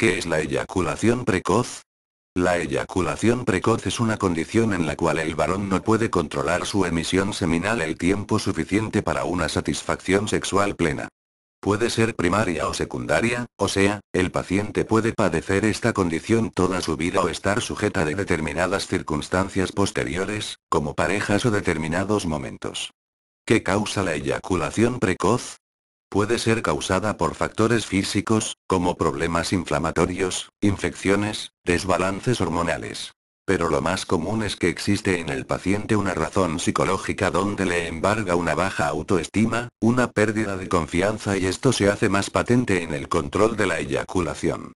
¿Qué es la eyaculación precoz? La eyaculación precoz es una condición en la cual el varón no puede controlar su emisión seminal el tiempo suficiente para una satisfacción sexual plena. Puede ser primaria o secundaria, o sea, el paciente puede padecer esta condición toda su vida o estar sujeta de determinadas circunstancias posteriores, como parejas o determinados momentos. ¿Qué causa la eyaculación precoz? puede ser causada por factores físicos, como problemas inflamatorios, infecciones, desbalances hormonales. Pero lo más común es que existe en el paciente una razón psicológica donde le embarga una baja autoestima, una pérdida de confianza y esto se hace más patente en el control de la eyaculación.